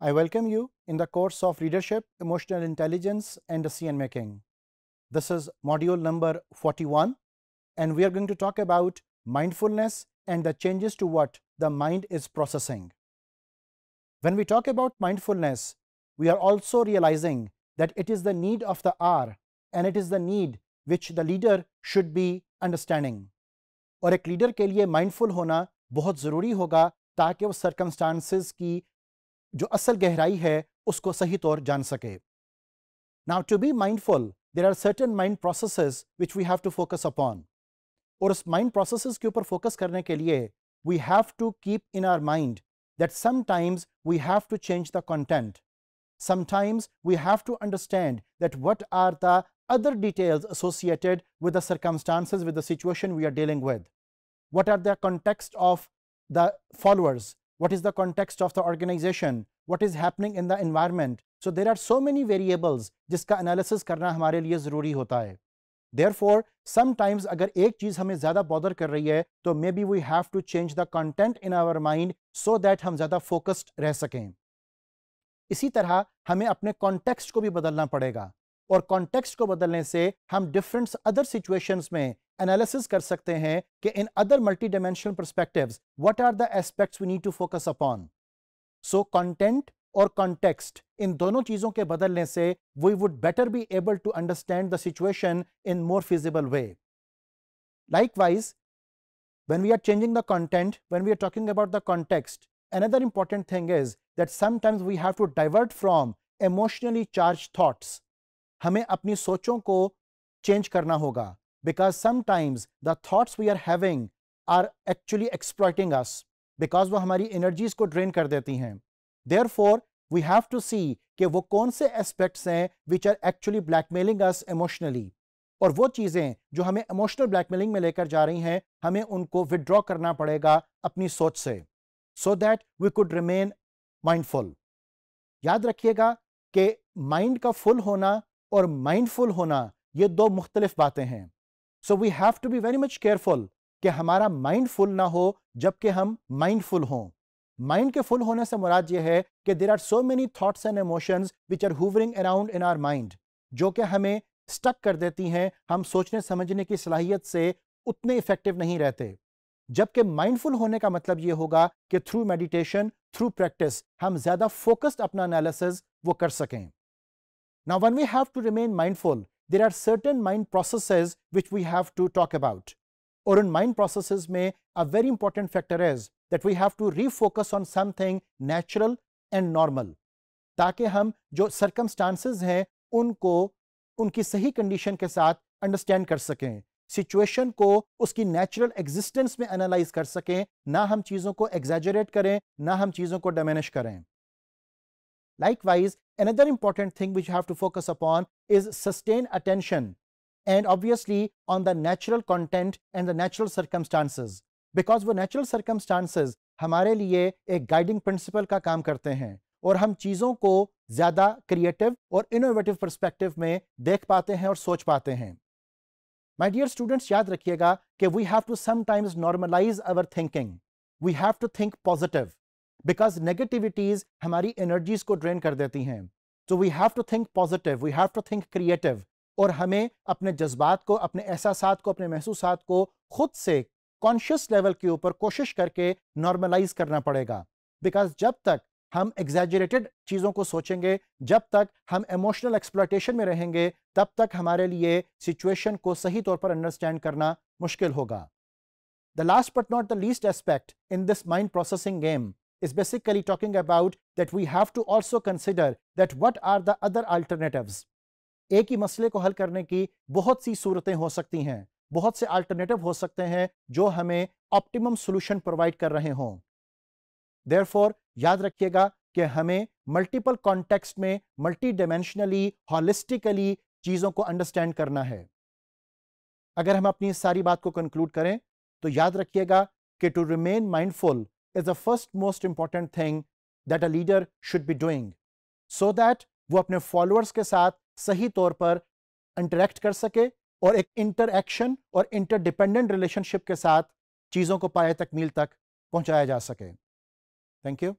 I welcome you in the course of Leadership, Emotional Intelligence and Decision Making. This is module number 41 and we are going to talk about mindfulness and the changes to what the mind is processing. When we talk about mindfulness, we are also realizing that it is the need of the R, and it is the need which the leader should be understanding. Or a leader के लिए mindful होना बहुत ज़रूरी होगा ताकि वो circumstances की जो असल गहराई है उसको सही तौर जान सके now to be mindful there are certain mind processes which we have to focus upon और उस माइंड प्रोसेसेस के ऊपर फोकस करने के लिए we have to keep in our mind that sometimes we have to change the content sometimes we have to understand that what are the other details associated with the circumstances with the situation we are dealing with what are the context of the followers what is the context of the organization, what is happening in the environment. So there are so many variables jiska analysis karna hamare liye zaruri hota hai Therefore, sometimes agar ek cheez hame zyada bother kar rahi hai to maybe we have to change the content in our mind so that hum zyada focused reh saken isi tarah hame apne context ko bhi badalna padega और context को बदलने से हम different other situation में analysis कर सकते हैं कि in other multi dimensional perspective what are the aspects we need to focus upon so content और कॉन्टेक्स्ट इन दोनों चीजों के बदलने से we would better be able to understand the situation in more feasible way likewise when we are changing the content when we are talking about the context another important thing is that sometimes we have to divert from emotionally charged thoughts हमें अपनी सोचों को change करना होगा because sometimes the thoughts we are having are actually exploiting us because वो हमारी energies को drain कर देती हैं therefore we have to see कि वो कौन से एस्पेक्ट्स हैं which are actually blackmailing us emotionally और वो चीज़ें जो हमें इमोशनल ब्लैकमेलिंग में लेकर जा रही हैं हमें उनको विदड्रॉ करना पड़ेगा अपनी सोच से so that we could remain mindful याद रखिएगा कि माइंड का फुल होना और माइंडफुल होना ये दो मुख्तलिफ बातें हैं so we have to be very much careful कि हमारा माइंडफुल ना हो जबकि हम माइंडफुल हों माइंड के फुल होने से मुराद ये है कि there are so many thoughts and emotions which are hovering around in our mind जो कि हमें स्टक कर देती हैं हम सोचने समझने की सलाहियत से उतने इफेक्टिव नहीं रहते जबकि माइंडफुल होने का मतलब ये होगा कि थ्रू मेडिटेशन थ्रू प्रैक्टिस हम ज़्यादा फोकस्ड अपना एनालिसिस वो कर सकें Now, when we have to remain mindful, there are certain mind processes which we have to talk about. Or in mind processes may a very important factor is that we have to refocus on something natural and normal. ताकि हम जो circumstances हैं उनको उनकी सही condition के साथ understand कर सकें सिचुएशन को उसकी नेचुरल एग्जिस्टेंस में एनालाइज कर सकें ना हम चीज़ों को एग्जेजरेट करें ना हम चीज़ों को डमेनिश करें likewise Another important thing which you have to focus upon is sustained attention and obviously on the natural content and the natural circumstances because the natural circumstances hamare liye a guiding principle ka काम karte hain, और hum चीज़ों ko ज़्यादा creative or innovative perspective में dekh pate hain aur soch pate hain. My dear students, याद रखिएगा कि we have to sometimes normalize our thinking. We have to think positive. Because negativities हमारी energies को drain कर देती हैं तो we have to think positive we have to think creative और हमें अपने जज्बात को अपने एहसास को अपने महसूस को खुद से कॉन्शियस लेवल के ऊपर कोशिश करके नॉर्मलाइज करना पड़ेगा बिकॉज जब तक हम एग्जेजरेटेड चीज़ों को सोचेंगे जब तक हम इमोशनल एक्सप्लाटेशन में रहेंगे तब तक हमारे लिए सिचुएशन को सही तौर पर अंडरस्टैंड करना मुश्किल होगा the last but not the least aspect in this mind processing game is basically talking about that we have to also consider that what are the other alternatives. एक ही मसले को हल करने की बहुत सी सूरतें हो सकती हैं बहुत से अल्टरनेटिव हो सकते हैं जो हमें ऑप्टिमम सॉल्यूशन प्रोवाइड कर रहे हों देयरफॉर याद रखिएगा कि हमें मल्टीपल कॉन्टेक्स्ट में मल्टी डायमेंशनली हॉलिस्टिकली चीज़ों को अंडरस्टैंड करना है अगर हम अपनी सारी बात को कंक्लूड करें तो याद रखिएगा कि to remain mindful is the first most important thing that a leader should be doing so that वो अपने followers के साथ सही तौर पर interact कर सके और एक interaction और interdependent relationship के साथ चीज़ों को पाए तकमील तक पहुंचाया जा सके थैंक यू